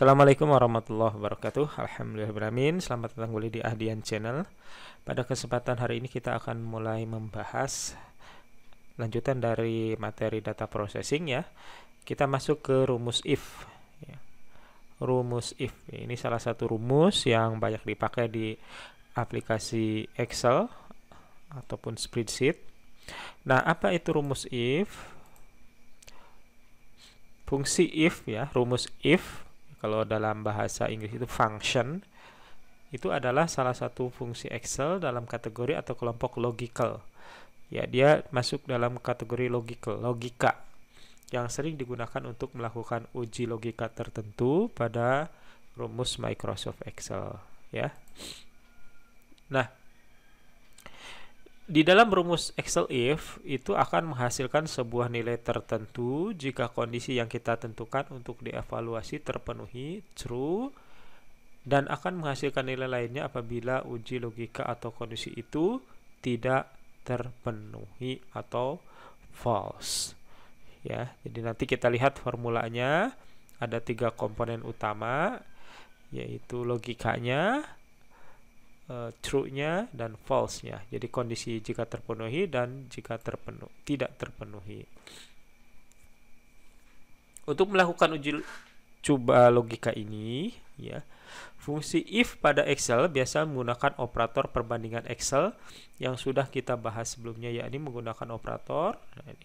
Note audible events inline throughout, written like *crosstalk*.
Assalamualaikum warahmatullahi wabarakatuh Alhamdulillah Selamat datang kembali di Ahdian Channel Pada kesempatan hari ini kita akan mulai membahas Lanjutan dari materi data processing ya Kita masuk ke rumus if ya. Rumus if Ini salah satu rumus yang banyak dipakai di aplikasi Excel Ataupun spreadsheet Nah apa itu rumus if? Fungsi if ya, rumus if kalau dalam bahasa Inggris itu function itu adalah salah satu fungsi Excel dalam kategori atau kelompok logical. Ya, dia masuk dalam kategori logical, logika yang sering digunakan untuk melakukan uji logika tertentu pada rumus Microsoft Excel, ya. Nah, di dalam rumus Excel if itu akan menghasilkan sebuah nilai tertentu jika kondisi yang kita tentukan untuk dievaluasi terpenuhi true dan akan menghasilkan nilai lainnya apabila uji logika atau kondisi itu tidak terpenuhi atau false ya jadi nanti kita lihat formulanya ada tiga komponen utama yaitu logikanya uh, true-nya dan false-nya. Jadi kondisi jika terpenuhi dan jika terpenuh tidak terpenuhi. Untuk melakukan uji coba logika ini, ya. Fungsi if pada Excel biasa menggunakan operator perbandingan Excel yang sudah kita bahas sebelumnya yakni menggunakan operator. Nah,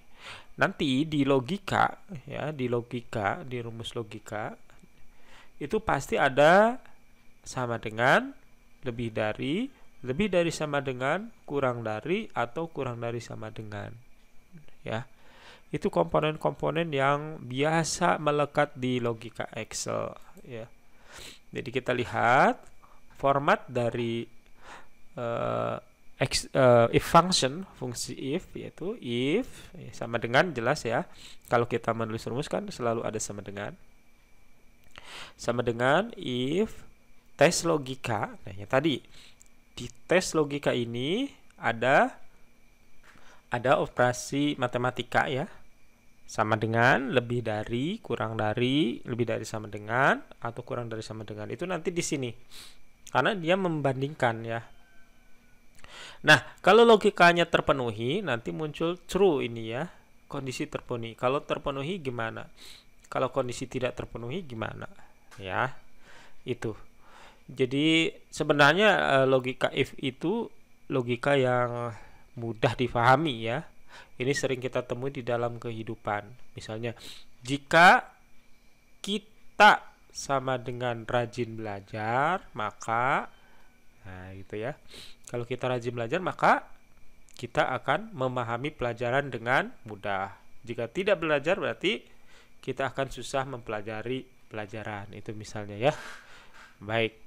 Nanti di logika ya, di logika, di rumus logika itu pasti ada sama dengan lebih dari, lebih dari sama dengan, kurang dari, atau kurang dari sama dengan. Ya, itu komponen-komponen yang biasa melekat di logika Excel. Ya, jadi kita lihat format dari uh, Ex, uh, if function fungsi if yaitu if ya, sama dengan jelas ya kalau kita menulis rumus kan selalu ada sama dengan sama dengan if tes logika. Nah, ya tadi di tes logika ini ada ada operasi matematika ya. Sama dengan, lebih dari, kurang dari, lebih dari sama dengan atau kurang dari sama dengan. Itu nanti di sini. Karena dia membandingkan ya. Nah, kalau logikanya terpenuhi, nanti muncul true ini ya. Kondisi terpenuhi. Kalau terpenuhi gimana? Kalau kondisi tidak terpenuhi gimana? Ya. Itu. Jadi sebenarnya eh, logika if itu logika yang mudah difahami ya. Ini sering kita temui di dalam kehidupan. Misalnya jika kita sama dengan rajin belajar, maka nah gitu ya. Kalau kita rajin belajar maka kita akan memahami pelajaran dengan mudah. Jika tidak belajar berarti kita akan susah mempelajari pelajaran. Itu misalnya ya. Baik.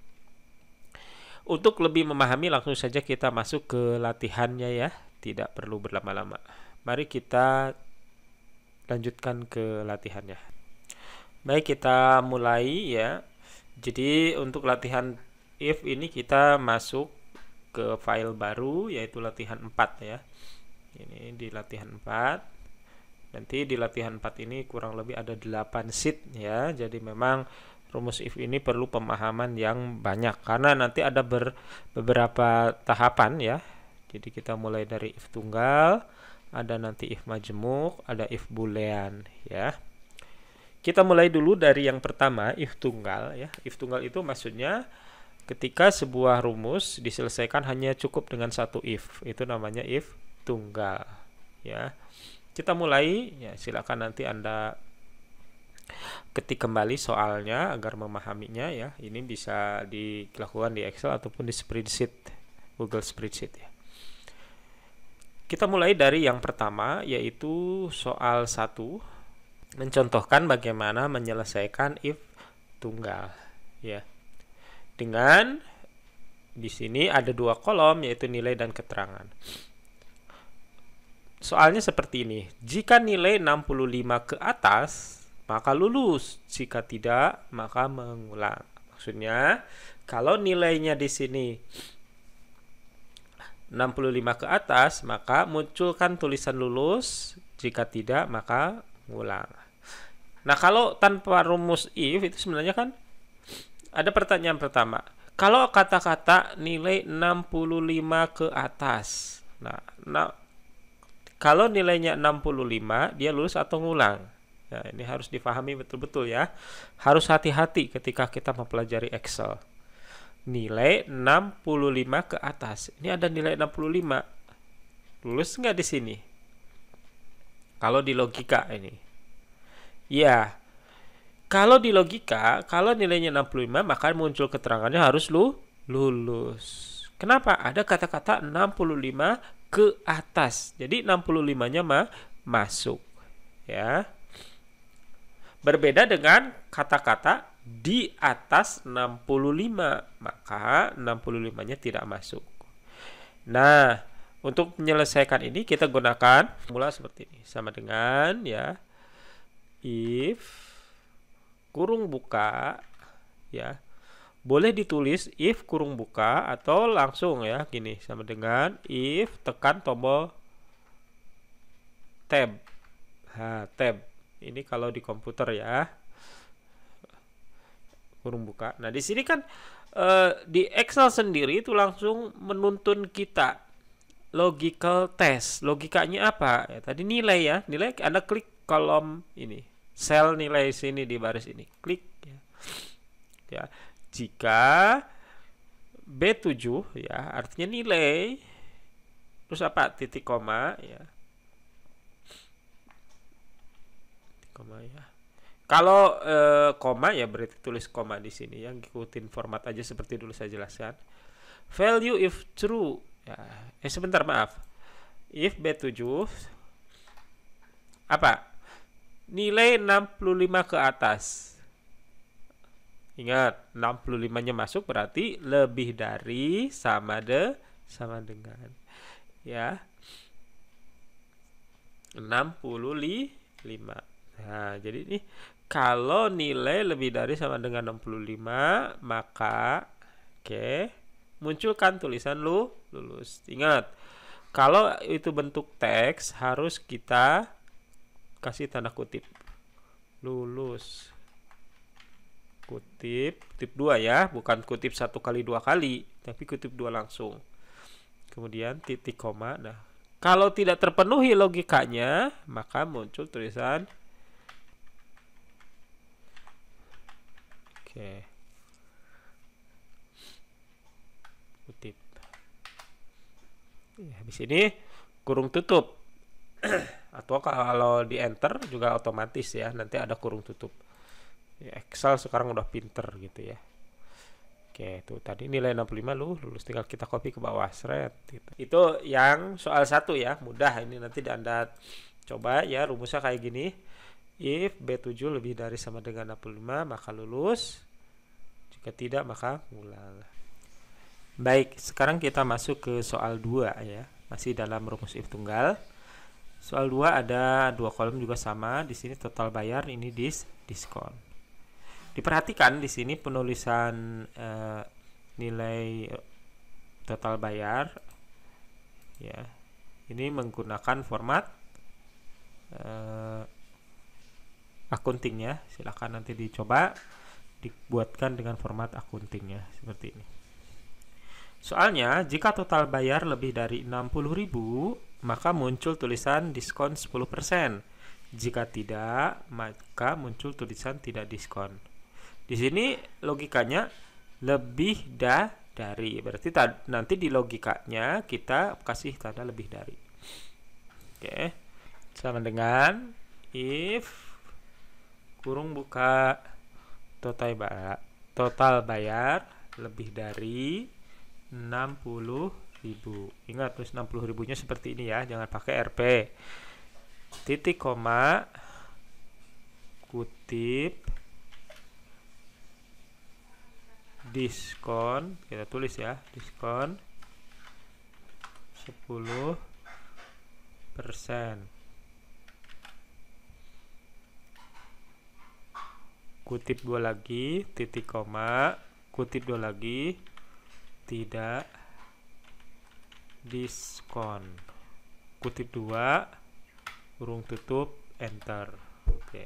Untuk lebih memahami langsung saja kita masuk ke latihannya ya, tidak perlu berlama-lama. Mari kita lanjutkan ke latihannya. Baik, kita mulai ya. Jadi untuk latihan if ini kita masuk ke file baru yaitu latihan 4 ya. Ini di latihan 4. Nanti di latihan 4 ini kurang lebih ada 8 sheet ya. Jadi memang rumus if ini perlu pemahaman yang banyak karena nanti ada ber, beberapa tahapan ya. Jadi kita mulai dari if tunggal, ada nanti if majemuk, ada if boolean ya. Kita mulai dulu dari yang pertama if tunggal ya. If tunggal itu maksudnya ketika sebuah rumus diselesaikan hanya cukup dengan satu if. Itu namanya if tunggal ya. Kita mulai ya silakan nanti Anda ketik kembali soalnya agar memahaminya ya. Ini bisa dilakukan di Excel ataupun di spreadsheet Google Spreadsheet ya. Kita mulai dari yang pertama yaitu soal satu mencontohkan bagaimana menyelesaikan if tunggal ya. Dengan di sini ada dua kolom yaitu nilai dan keterangan. Soalnya seperti ini. Jika nilai 65 ke atas maka lulus. Jika tidak, maka mengulang. Maksudnya, kalau nilainya di sini 65 ke atas, maka munculkan tulisan lulus. Jika tidak, maka ngulang. Nah, kalau tanpa rumus if itu sebenarnya kan ada pertanyaan pertama. Kalau kata-kata nilai 65 ke atas. Nah, nah kalau nilainya 65, dia lulus atau ngulang? Nah, ini harus dipahami betul-betul ya. Harus hati-hati ketika kita mempelajari Excel. Nilai 65 ke atas. Ini ada nilai 65. Lulus nggak di sini? Kalau di logika ini. Ya. Kalau di logika, kalau nilainya 65, maka muncul keterangannya harus lu lulus. Kenapa? Ada kata-kata 65 ke atas. Jadi 65-nya mah masuk. Ya. Berbeda dengan kata-kata di atas 65, maka 65-nya tidak masuk. Nah, untuk menyelesaikan ini kita gunakan formula seperti ini sama dengan ya if kurung buka ya boleh ditulis if kurung buka atau langsung ya gini sama dengan if tekan tombol tab ha, tab ini kalau di komputer ya kurung buka. Nah di sini kan uh, di Excel sendiri itu langsung menuntun kita logical test. Logikanya apa? Ya, tadi nilai ya, nilai Anda klik kolom ini, sel nilai sini di baris ini, klik. Ya, ya jika B7 ya artinya nilai terus apa titik koma ya koma ya kalau e, koma ya berarti tulis koma di sini ya ikutin format aja seperti dulu saya jelaskan value if true ya eh sebentar maaf if b7 apa nilai 65 ke atas ingat 65 nya masuk berarti lebih dari sama de sama dengan ya 65 Nah, jadi ini kalau nilai lebih dari sama dengan 65, maka oke, okay, munculkan tulisan lu lulus. Ingat, kalau itu bentuk teks harus kita kasih tanda kutip lulus kutip kutip dua ya bukan kutip satu kali dua kali tapi kutip dua langsung kemudian titik koma nah kalau tidak terpenuhi logikanya maka muncul tulisan oke kutip ya, habis ini kurung tutup *clears throat* atau kalau di enter juga otomatis ya nanti ada kurung tutup ya, Excel sekarang udah pinter gitu ya Oke, itu tadi nilai 65 lu lulus tinggal kita copy ke bawah seret gitu. Itu yang soal satu ya, mudah ini nanti Anda coba ya rumusnya kayak gini. If B7 lebih dari sama dengan 65 maka lulus tidak maka mulal baik sekarang kita masuk ke soal 2 ya masih dalam rumus if tunggal soal 2 ada dua kolom juga sama di sini total bayar ini dis diskon diperhatikan di sini penulisan eh, nilai eh, total bayar ya ini menggunakan format eh, akunting ya silahkan nanti dicoba dibuatkan dengan format akuntingnya seperti ini. Soalnya jika total bayar lebih dari 60.000 maka muncul tulisan diskon 10%. Jika tidak maka muncul tulisan tidak diskon. Di sini logikanya lebih dah dari berarti nanti di logikanya kita kasih tanda lebih dari. Oke. Sama dengan if kurung buka total bayar, total bayar lebih dari 60.000. Ingat tulis 60.000-nya seperti ini ya, jangan pakai RP. Titik koma kutip diskon, kita tulis ya, diskon 10 persen kutip dua lagi titik koma kutip dua lagi tidak diskon kutip dua burung tutup enter oke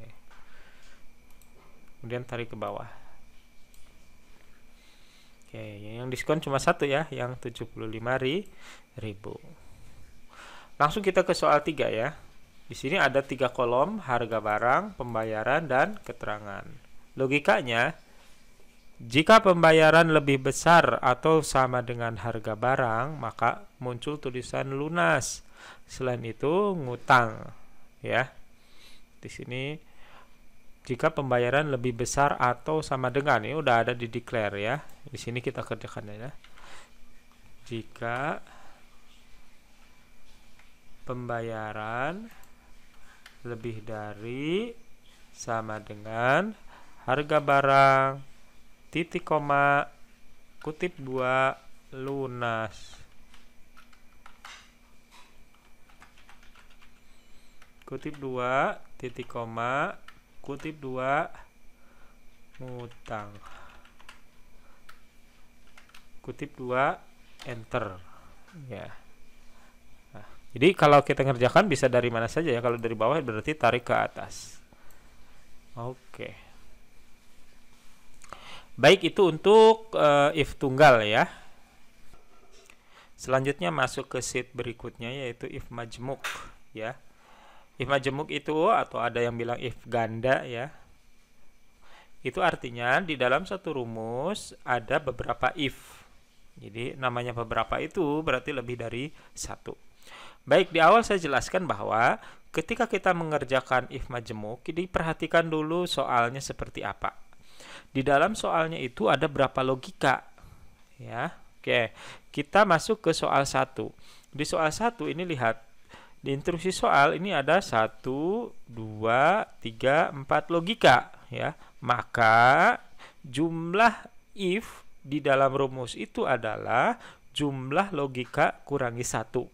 kemudian tarik ke bawah oke yang diskon cuma satu ya yang 75 ribu langsung kita ke soal tiga ya di sini ada tiga kolom harga barang pembayaran dan keterangan Logikanya, jika pembayaran lebih besar atau sama dengan harga barang, maka muncul tulisan lunas. Selain itu, ngutang, ya. Di sini jika pembayaran lebih besar atau sama dengan ini udah ada di declare ya. Di sini kita kerjakan ya. Jika pembayaran lebih dari sama dengan harga barang titik koma kutip dua lunas kutip dua titik koma kutip dua ngutang kutip dua enter ya nah, jadi kalau kita ngerjakan bisa dari mana saja ya kalau dari bawah berarti tarik ke atas oke okay. Baik itu untuk uh, if tunggal ya. Selanjutnya masuk ke sheet berikutnya yaitu if majmuk ya. If majmuk itu atau ada yang bilang if ganda ya. Itu artinya di dalam satu rumus ada beberapa if. Jadi namanya beberapa itu berarti lebih dari satu. Baik, di awal saya jelaskan bahwa ketika kita mengerjakan if majemuk, diperhatikan dulu soalnya seperti apa. Di dalam soalnya itu ada berapa logika? Ya. Oke, kita masuk ke soal satu Di soal satu ini lihat di instruksi soal ini ada satu dua tiga empat logika ya. Maka jumlah if di dalam rumus itu adalah jumlah logika kurangi satu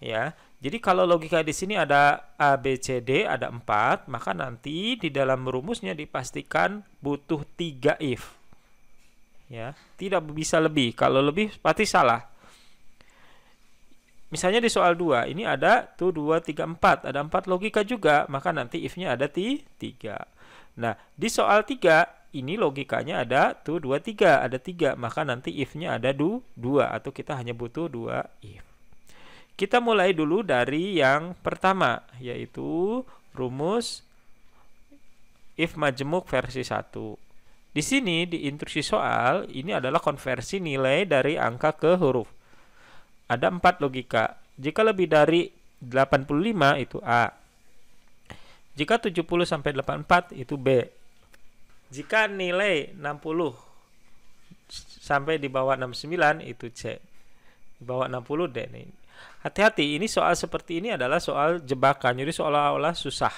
ya jadi kalau logika di sini ada A, B, C, D, ada 4, maka nanti di dalam rumusnya dipastikan butuh 3 if. Ya, tidak bisa lebih. Kalau lebih pasti salah. Misalnya di soal 2, ini ada 2, 2, 3, 4. Ada 4 logika juga, maka nanti if-nya ada 3. Nah, di soal 3, ini logikanya ada 2, 2, 3. Ada 3, maka nanti if-nya ada 2, 2. Atau kita hanya butuh 2 if. Kita mulai dulu dari yang pertama, yaitu rumus if majemuk versi 1. Di sini di instruksi soal ini adalah konversi nilai dari angka ke huruf. Ada empat logika. Jika lebih dari 85 itu A. Jika 70 sampai 84 itu B. Jika nilai 60 sampai di bawah 69 itu C. Di bawah 60 D nih. Hati-hati, ini soal seperti ini adalah soal jebakan. Jadi seolah-olah susah.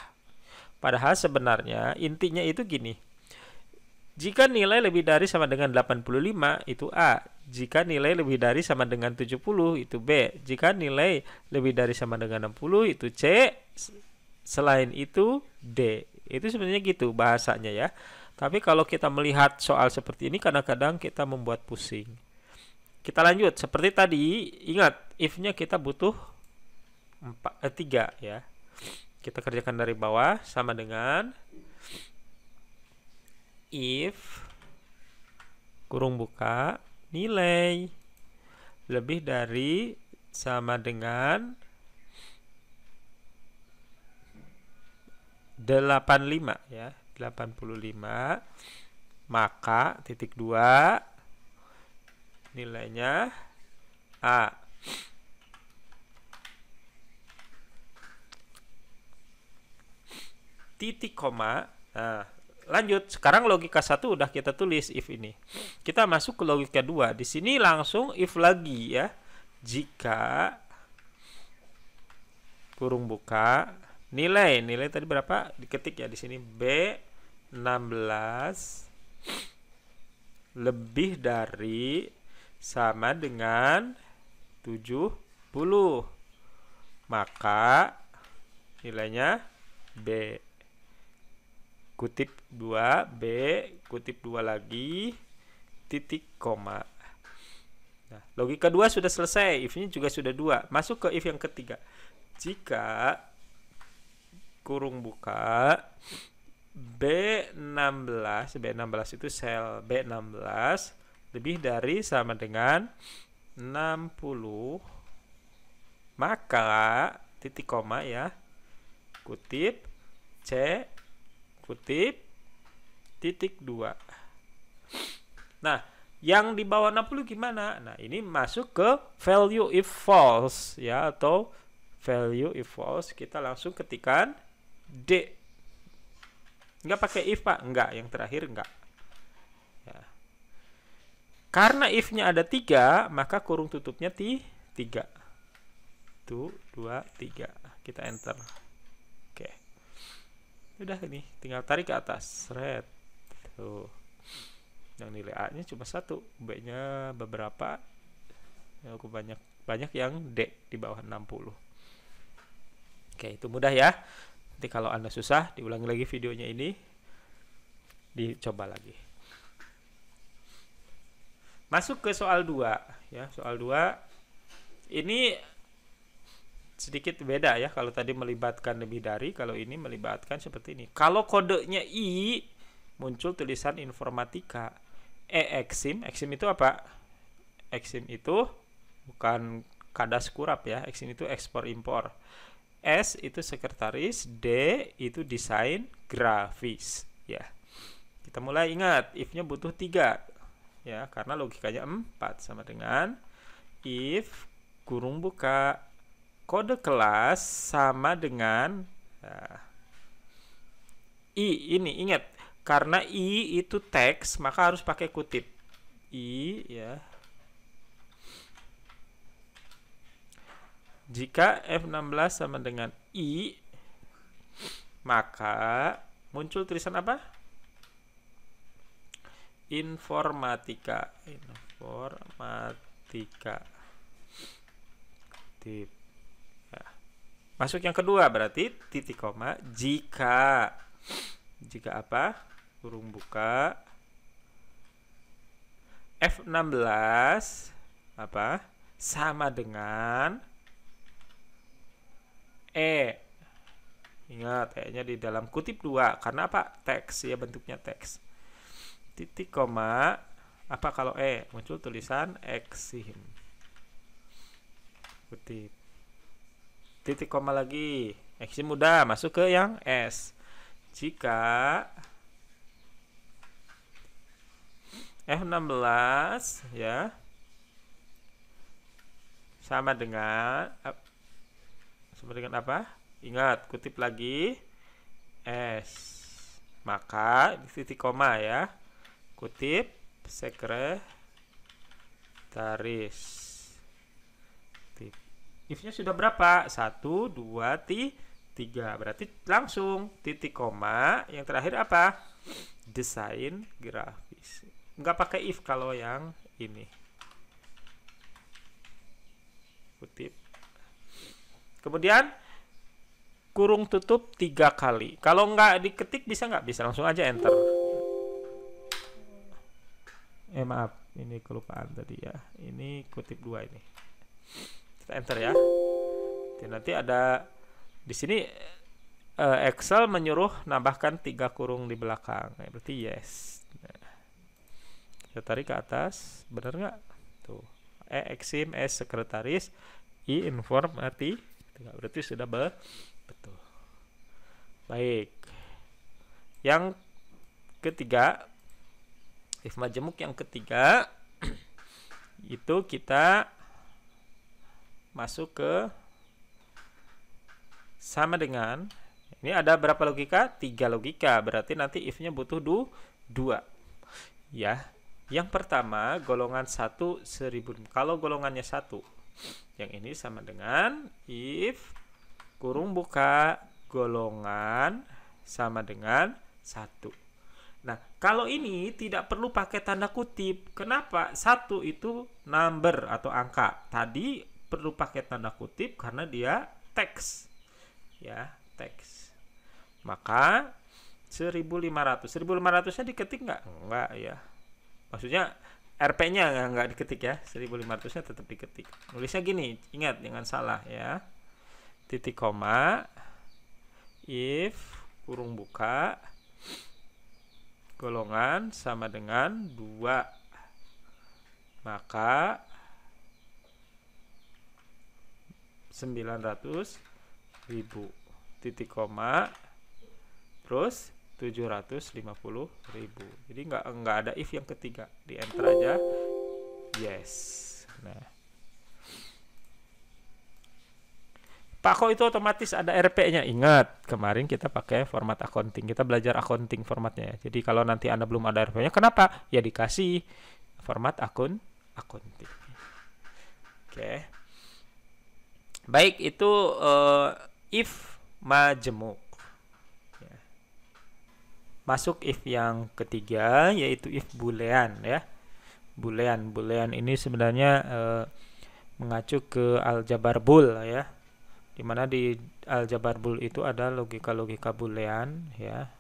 Padahal sebenarnya intinya itu gini. Jika nilai lebih dari sama dengan 85 itu A, jika nilai lebih dari sama dengan 70 itu B, jika nilai lebih dari sama dengan 60 itu C, selain itu D. Itu sebenarnya gitu bahasanya ya. Tapi kalau kita melihat soal seperti ini kadang-kadang kita membuat pusing. Kita lanjut seperti tadi, ingat if-nya kita butuh 4, eh, 3 ya. Kita kerjakan dari bawah sama dengan if kurung buka nilai lebih dari sama dengan 85 ya 85 maka titik 2 nilainya A titik koma. Nah, lanjut. Sekarang logika satu udah kita tulis if ini. Kita masuk ke logika dua. Di sini langsung if lagi ya. Jika kurung buka nilai nilai tadi berapa diketik ya di sini B 16 lebih dari sama dengan 70 maka nilainya B kutip 2 B kutip 2 lagi titik koma nah, logika dua sudah selesai if-nya juga sudah dua masuk ke if yang ketiga jika kurung buka B16 B16 itu sel B16 lebih dari sama dengan 60 maka titik koma ya kutip C kutip titik 2 nah yang di bawah 60 gimana nah ini masuk ke value if false ya atau value if false kita langsung ketikan D nggak pakai if pak nggak yang terakhir nggak ya. karena if-nya ada tiga maka kurung tutupnya t tiga tuh dua tiga kita enter udah ini tinggal tarik ke atas red tuh yang nilai A nya cuma satu B nya beberapa ya aku banyak banyak yang D di bawah 60 oke itu mudah ya nanti kalau anda susah diulangi lagi videonya ini dicoba lagi masuk ke soal 2 ya soal 2 ini sedikit beda ya kalau tadi melibatkan lebih dari kalau ini melibatkan seperti ini kalau kodenya i muncul tulisan informatika e eksim eksim itu apa eksim itu bukan kadas kurap ya eksim itu ekspor impor S itu sekretaris D itu desain grafis ya kita mulai ingat if-nya butuh tiga ya karena logikanya 4 sama dengan if kurung buka kode kelas sama dengan uh, i ini ingat karena i itu teks maka harus pakai kutip i ya jika F16 sama dengan I maka muncul tulisan apa? informatika informatika tip Masuk yang kedua berarti titik koma jika jika apa? Kurung buka F16 apa? sama dengan E. Ingat, E-nya di dalam kutip dua karena apa? Teks ya bentuknya teks. Titik koma apa kalau E muncul tulisan exim. Kutip titik koma lagi eksim mudah masuk ke yang s jika F16 ya sama dengan sama dengan apa? Ingat, kutip lagi S. Maka di titik koma ya. Kutip sekretaris if-nya sudah berapa? 1, 2, 3. Berarti langsung titik koma. Yang terakhir apa? Desain grafis. Enggak pakai if kalau yang ini. Kutip. Kemudian kurung tutup tiga kali. Kalau enggak diketik bisa nggak? Bisa langsung aja enter. Eh maaf, ini kelupaan tadi ya. Ini kutip dua ini enter ya Jadi, nanti ada di sini eh, Excel menyuruh nambahkan tiga kurung di belakang ya, berarti yes nah. kita tarik ke atas Benar nggak tuh E exim S e, sekretaris I inform informati berarti sudah be betul baik yang ketiga if majemuk yang ketiga *clears throat* itu kita masuk ke sama dengan ini ada berapa logika? Tiga logika. Berarti nanti if-nya butuh du, dua. Ya. Yang pertama, golongan 1 1000. Kalau golongannya 1, yang ini sama dengan if kurung buka golongan sama dengan 1. Nah, kalau ini tidak perlu pakai tanda kutip. Kenapa? Satu itu number atau angka. Tadi perlu pakai tanda kutip karena dia teks. Ya, teks. Maka 1500. 1500-nya diketik nggak? Nggak ya. Maksudnya RP-nya nggak, nggak diketik ya. 1500-nya tetap diketik. Nulisnya gini, ingat jangan salah ya. Titik koma if kurung buka golongan sama dengan 2 maka 900 ribu titik koma terus 750 ribu jadi nggak nggak ada if yang ketiga di enter aja yes nah Pak Ko itu otomatis ada RP-nya. Ingat, kemarin kita pakai format accounting. Kita belajar accounting formatnya ya. Jadi kalau nanti Anda belum ada RP-nya, kenapa? Ya dikasih format akun accounting. Oke. Okay baik itu uh, if majemuk ya. masuk if yang ketiga yaitu if boolean ya boolean boolean ini sebenarnya uh, mengacu ke aljabar bool ya dimana di aljabar bool itu ada logika-logika boolean ya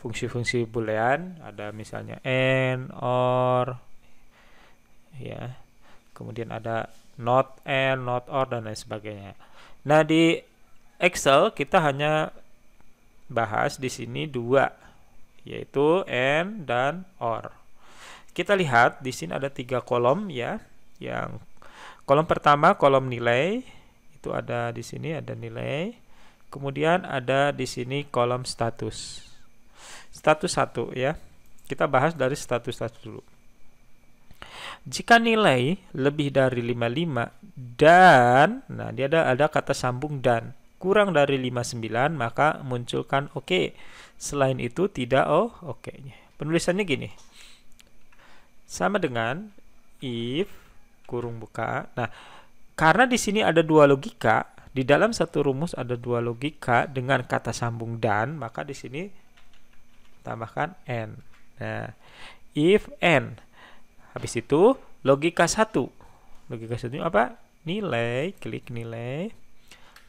fungsi-fungsi boolean ada misalnya and or ya kemudian ada not and, not or dan lain sebagainya. Nah, di Excel kita hanya bahas di sini dua yaitu and dan or. Kita lihat di sini ada tiga kolom ya. Yang kolom pertama kolom nilai itu ada di sini ada nilai. Kemudian ada di sini kolom status. Status satu ya. Kita bahas dari status status dulu. Jika nilai lebih dari 55 dan, nah dia ada, ada kata sambung dan, kurang dari 59 maka munculkan oke. Okay. Selain itu tidak oh oke. Okay. Penulisannya gini. Sama dengan if kurung buka. Nah, karena di sini ada dua logika, di dalam satu rumus ada dua logika dengan kata sambung dan, maka di sini tambahkan n. Nah, if n Habis itu logika satu Logika satu apa? Nilai, klik nilai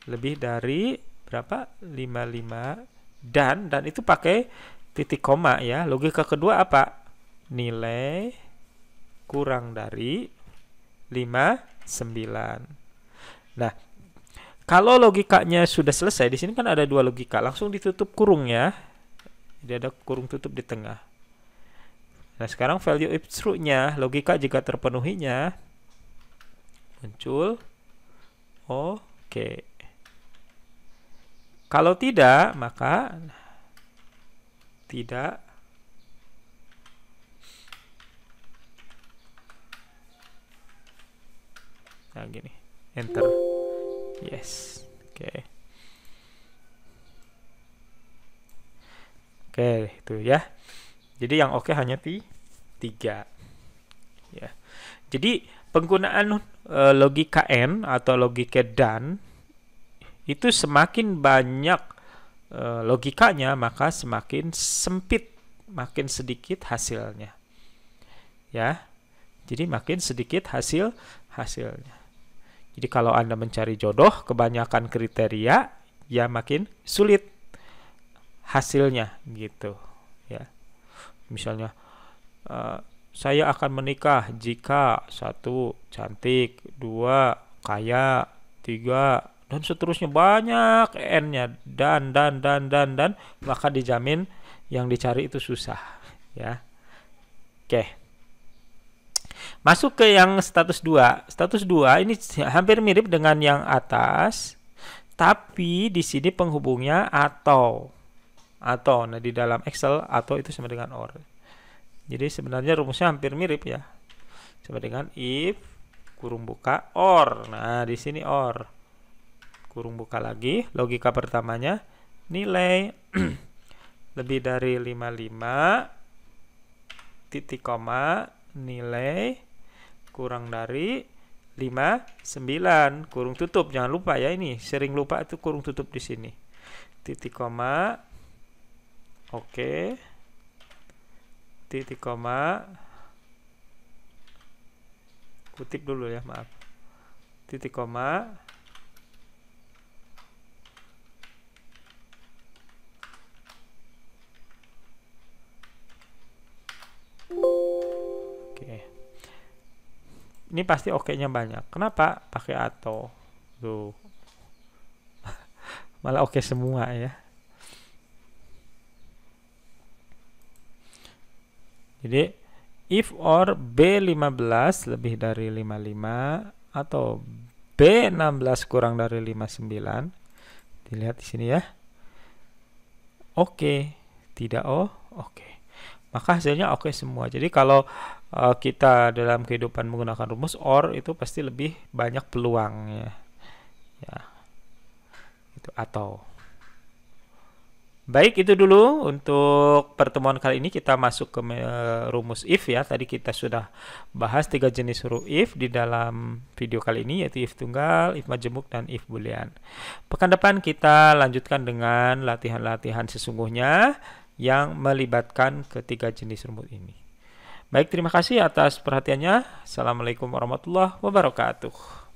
lebih dari berapa? 55 dan dan itu pakai titik koma ya. Logika kedua apa? Nilai kurang dari 59. Nah, kalau logikanya sudah selesai, di sini kan ada dua logika. Langsung ditutup kurung ya. Jadi ada kurung tutup di tengah. Nah sekarang value if true-nya, logika jika terpenuhinya muncul. Oke. Kalau tidak, maka tidak Nah, gini. Enter. Yes. Oke. Oke, itu ya. Jadi yang oke okay hanya tiga. 3. Ya. Jadi penggunaan e, logika n atau logika dan itu semakin banyak e, logikanya maka semakin sempit, makin sedikit hasilnya. Ya. Jadi makin sedikit hasil hasilnya. Jadi kalau Anda mencari jodoh kebanyakan kriteria ya makin sulit hasilnya gitu misalnya uh, saya akan menikah jika satu cantik, dua kaya, tiga dan seterusnya banyak n-nya dan dan dan dan dan maka dijamin yang dicari itu susah ya. Oke. Masuk ke yang status 2. Status 2 ini hampir mirip dengan yang atas tapi di sini penghubungnya atau atau nah di dalam Excel atau itu sama dengan or jadi sebenarnya rumusnya hampir mirip ya sama dengan if kurung buka or nah di sini or kurung buka lagi logika pertamanya nilai *clears throat* lebih dari 55 titik koma nilai kurang dari 59 kurung tutup jangan lupa ya ini sering lupa itu kurung tutup di sini titik koma Oke. Titik koma. Kutip dulu ya, maaf. Titik koma. Oke. Ini pasti oke-nya banyak. Kenapa? Pakai atau. Tuh. *laughs* Malah oke semua ya. Jadi if or B15 lebih dari 55 atau B16 kurang dari 59. Dilihat di sini ya. Oke, tidak oh, oke. Maka hasilnya oke semua. Jadi kalau uh, kita dalam kehidupan menggunakan rumus or itu pasti lebih banyak peluang ya. Ya. Itu atau Baik, itu dulu untuk pertemuan kali ini kita masuk ke eh, rumus if ya. Tadi kita sudah bahas tiga jenis huruf if di dalam video kali ini yaitu if tunggal, if majemuk dan if boolean. Pekan depan kita lanjutkan dengan latihan-latihan sesungguhnya yang melibatkan ketiga jenis rumus ini. Baik, terima kasih atas perhatiannya. Assalamualaikum warahmatullahi wabarakatuh.